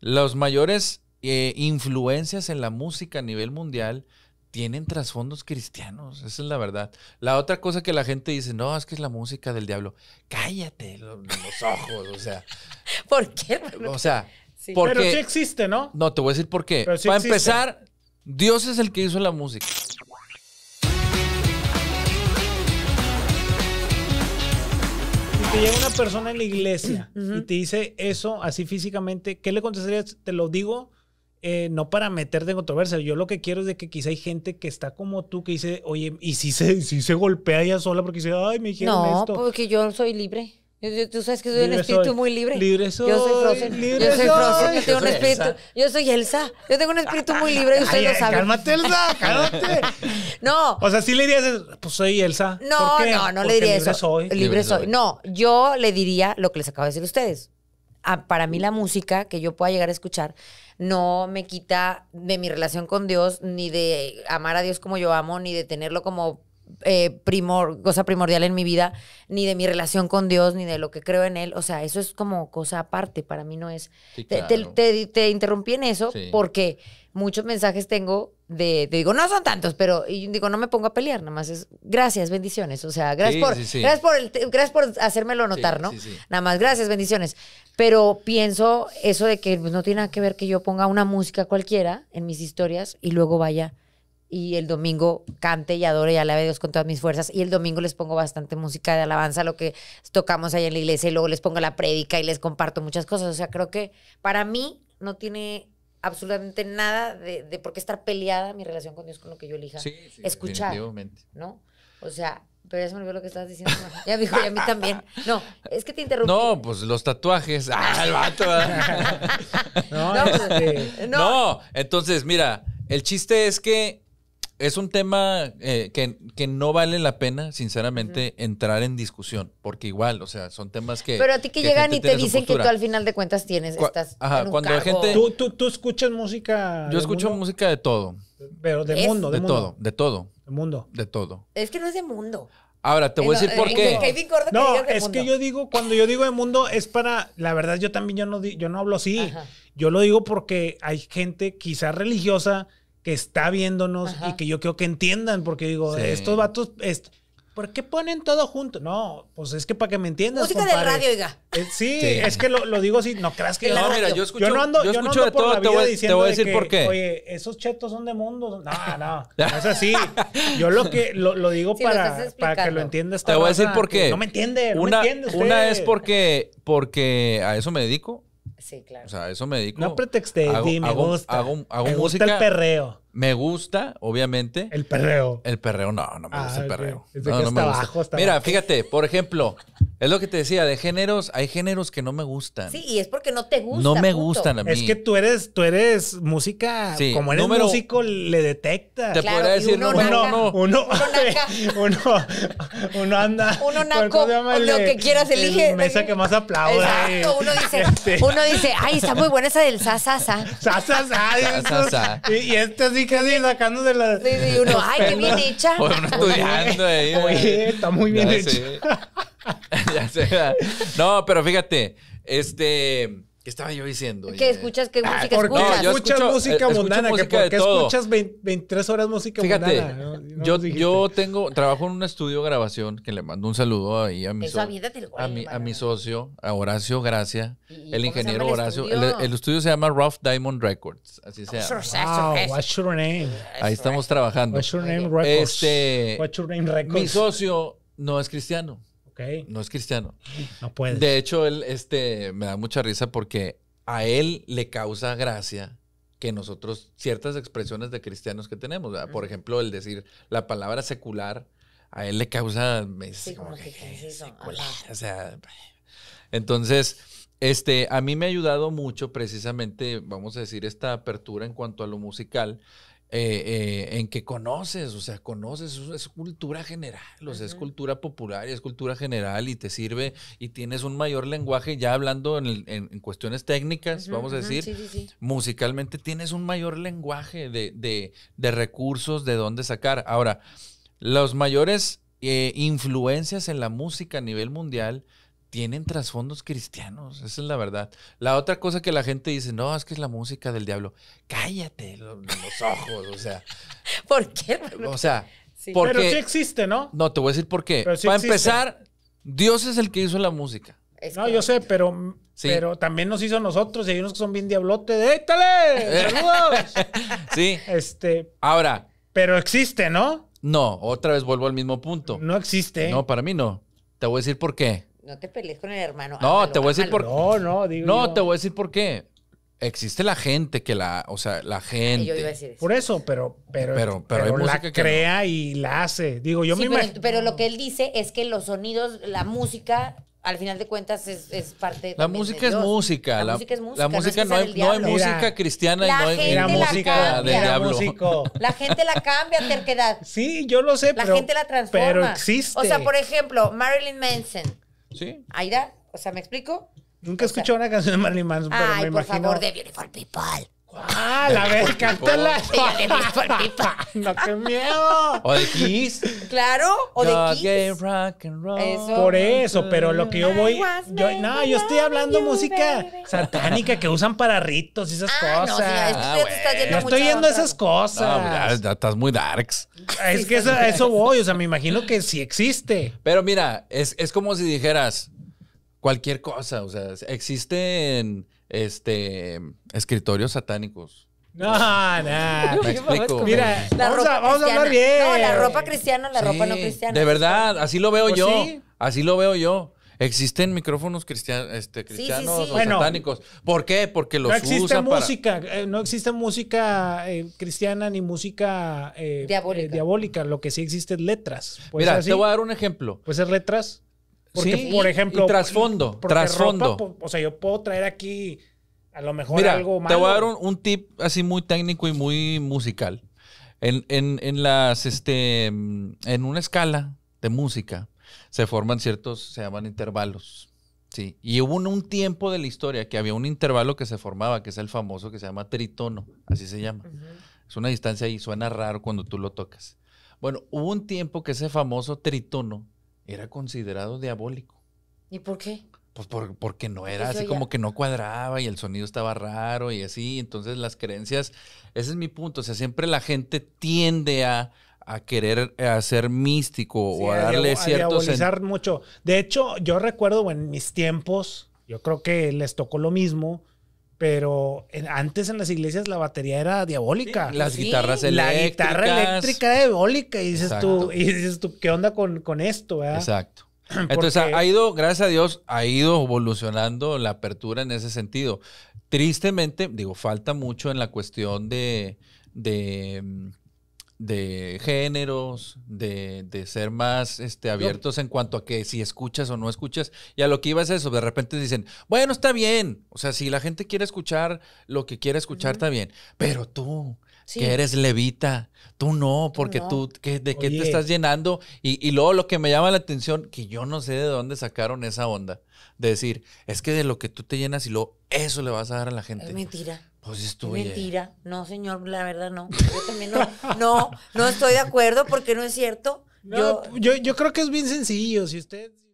Los mayores eh, influencias en la música a nivel mundial tienen trasfondos cristianos, esa es la verdad. La otra cosa que la gente dice, no, es que es la música del diablo. Cállate los, ojos, o sea. ¿Por qué? O sea, Porque, pero sí existe, ¿no? No, te voy a decir por qué. Para empezar, Dios es el que hizo la música. te llega una persona en la iglesia y te dice eso así físicamente, ¿qué le contestarías? Te lo digo. Eh, no para meterte en controversia, yo lo que quiero es de que quizá hay gente que está como tú que dice, oye, y si se, golpea ella sola porque dice, ay, me dijeron esto. No, porque yo soy libre tú sabes que soy un espíritu muy libre. Libre soy. Yo soy Frozen. Libre yo soy Frozen. Yo tengo un espíritu. Yo soy Elsa. Yo tengo un espíritu muy libre y ustedes lo saben. Cálmate, Elsa. Cálmate. no. O sea, sí le dirías, pues soy Elsa. No, no, no le diría eso. Soy. Libre, libre soy. No, yo le diría lo que les acabo de decir a ustedes. para mí la música que yo pueda llegar a escuchar no me quita de mi relación con Dios, ni de amar a Dios como yo amo, ni de tenerlo como eh, primor, cosa primordial en mi vida, ni de mi relación con Dios, ni de lo que creo en Él. O sea, eso es como cosa aparte. Para mí no es. te, interrumpí en eso porque muchos mensajes tengo de, te digo, no son tantos, pero y digo, no me pongo a pelear, nada más es gracias, bendiciones. O sea, gracias por, Gracias, por gracias por hacérmelo notar, ¿no? Nada más, gracias, bendiciones. Pero pienso eso de que pues, no tiene nada que ver que yo ponga una música cualquiera en mis historias y luego vaya y el domingo cante y adore y alabe a Dios con todas mis fuerzas. Y el domingo les pongo bastante música de alabanza, lo que tocamos ahí en la iglesia, y luego les pongo la prédica y les comparto muchas cosas. O sea, creo que para mí no tiene absolutamente nada de, por qué estar peleada mi relación con Dios con lo que yo elija. Sí, sí, Escuchar, ¿no? O sea, pero ya se me olvidó lo que estabas diciendo. Ya dijo, y a mí también. No, es que te interrumpí. No, pues los tatuajes. ¡Ah, el vato! Pues, este, no, entonces, mira, el chiste es que es un tema eh, que, no vale la pena, sinceramente, entrar en discusión, porque igual, o sea, son temas que... Pero a ti que, llegan y te dicen que tú al final de cuentas tienes, estas Ajá, cuando hay gente... ¿Tú, tú, ¿Tú, escuchas música... Yo escucho música de todo. Pero de mundo, de, de todo, de todo. De mundo. De todo. Es que no es de mundo. Ahora, te eh, voy a decir eh, por qué. No, es que yo digo, cuando yo digo de mundo, es para, la verdad, yo también yo no, yo no hablo así. Yo lo digo porque hay gente quizás religiosa que está viéndonos y que yo creo que entiendan, porque digo, estos vatos, ¿por qué ponen todo junto? No, pues es que para que me entiendas. Música de radio, oiga. Eh, sí, es que lo, lo, digo así, no creas que. No, mira, yo escucho, no ando, yo, no ando de por todo, la vida te voy, te voy a decir por qué. Oye, esos chetos son de mundo. No, no, no es así. Yo lo que lo, digo para, para que lo entiendas. Te voy a decir por qué. No me entiende, no una, Una es porque, porque a eso me dedico Sí, claro. O sea, eso me dedico. No pretexte, hago, dime, hago, gusta. Hago, hago me música. Gusta el perreo. Me gusta, obviamente. El perreo. El perreo, no, no me gusta el ah, perreo. Es No, no Mira, fíjate, por ejemplo, es lo que te decía, de géneros, hay géneros que no me gustan. Sí, y es porque no te gustan. No me gustan a mí. Es que tú eres, tú eres música, sí, como eres músico, le detecta Te claro, decir, uno, no, uno, uno, uno, anda. Uno naco, lo que quieras elige. El que más aplauda. Exacto, uno dice, este. uno dice, ay, está muy buena esa del sasasa. Sasasa. Sa, sa, sa. Y, y este es casi sacando la. Sí, sí, uno, ay, qué bien hecha. bueno uno estudiando ahí. Oye, está muy bien ya hecha. ya sé. No, pero fíjate, este estaba yo diciendo? ¿Qué escuchas? ¿Qué música ¿Por escuchas? música mundana, que escuchas 23 horas música mundana. yo, tengo, trabajo en un estudio de grabación que le mando un saludo ahí a mi, a, mi socio, a Horacio Gracia, el ingeniero Horacio. El, estudio se llama Rough Diamond Records, así se llama. Wow, what's your name? Ahí estamos trabajando. Este, what's your name records? Mi socio no es cristiano. No es cristiano. No puede. De hecho, él este, me da mucha risa porque a él le causa gracia que nosotros, ciertas expresiones de cristianos que tenemos, por ejemplo, el decir la palabra secular, a él le causa... sí, como que, es secular. O sea, entonces, este, a mí me ha ayudado mucho precisamente, vamos a decir, esta apertura en cuanto a lo musical, eh, eh, en que conoces, o sea, conoces, es, cultura general, o sea, es cultura popular y es cultura general y te sirve y tienes un mayor lenguaje, ya hablando en, en, cuestiones técnicas, vamos a decir, musicalmente tienes un mayor lenguaje de, recursos de dónde sacar. Ahora, las mayores eh, influencias en la música a nivel mundial tienen trasfondos cristianos, esa es la verdad. La otra cosa que la gente dice, no, es que es la música del diablo. Cállate los, ojos, o sea. ¿Por qué? O sea, pero sí existe, ¿no? No, te voy a decir por qué. Para empezar, Dios es el que hizo la música. no, yo sé, pero, pero también nos hizo a nosotros y hay unos que son bien diablote de ¡Saludos! sí. Este. Ahora. Pero existe, ¿no? No, otra vez vuelvo al mismo punto. No existe. No, para mí no. Te voy a decir por qué. No te pelees con el hermano. No, te voy a decir por qué. No, no, digo. No, te voy a decir por qué. Existe la gente que la, o sea, la gente. Por eso, pero, pero, pero, pero, la que crea y la hace. Digo, yo pero, lo que él dice es que los sonidos, la música, al final de cuentas es, parte la música de es música la, música es música la música no, es música cristiana y no hay música del diablo la gente la cambia terquedad sí yo lo sé la gente la transforma pero existe o sea por ejemplo Marilyn Manson Sí. Aida, o sea, ¿me explico? Nunca he escuchado una canción de Marilyn Manson, pero Ay, me por favor, de Beautiful People. Ah, A ver, cántala. no, qué miedo. O de Kiss. Claro, o de Kiss. Por eso, pero lo que yo voy. no, yo estoy hablando música satánica que usan para ritos y esas cosas. No, estoy yendo a esas cosas. estás muy darks. Es que eso, eso voy, o sea, me imagino que sí existe. Pero mira, es, es como si dijeras cualquier cosa, o sea, existen este, escritorios satánicos. No, no. Mira, vamos, a, hablar bien. No, la ropa cristiana, la ropa no cristiana. De verdad, así lo veo pues yo. Así lo veo yo. Existen micrófonos este, cristianos o satánicos. ¿Por qué? Porque los no música, eh, no existe música eh, cristiana ni música eh, diabólica. Lo que sí existe es letras. Mira, te voy a dar un ejemplo. Pues es letras sí, por ejemplo. Y trasfondo, trasfondo. o sea, yo puedo traer aquí a lo mejor algo malo. Te voy a dar un, tip así muy técnico y muy musical. En, las, este, en una escala de música se forman ciertos, se llaman intervalos. Sí, y hubo un, tiempo de la historia que había un intervalo que se formaba, que es el famoso que se llama tritono, así se llama. Es una distancia y suena raro cuando tú lo tocas. Bueno, hubo un tiempo que ese famoso tritono era considerado diabólico. ¿Y por qué? Pues porque no era así como que no cuadraba y el sonido estaba raro y así. Entonces las creencias, ese es mi punto. O sea, siempre la gente tiende a, querer eh, ser místico o a darle cierto mucho. De hecho, yo recuerdo en mis tiempos, yo creo que les tocó lo mismo pero antes en las iglesias la batería era diabólica. las guitarras eléctricas. La guitarra eléctrica diabólica. Y dices, tú, y dices tú, ¿qué onda con, esto? Exacto. Entonces ha ido, gracias a Dios, ha ido evolucionando la apertura en ese sentido. Tristemente, digo, falta mucho en la cuestión de mm, de géneros, de, de, ser más este, abiertos en cuanto a que si escuchas o no escuchas. Y a lo que iba es eso, de repente dicen, bueno, está bien. O sea, si la gente quiere escuchar lo que quiere escuchar, está bien. Pero tú, que eres levita. Tú no, porque tú, ¿de qué te estás llenando? Y, luego lo que me llama la atención, que yo no sé de dónde sacaron esa onda. De decir, es que de lo que tú te llenas y luego eso le vas a dar a la gente. mentira. Pues es Mentira. No, señor, la verdad no. Yo también no, no, estoy de acuerdo porque no es cierto. yo, yo, yo creo que es bien sencillo. Si usted...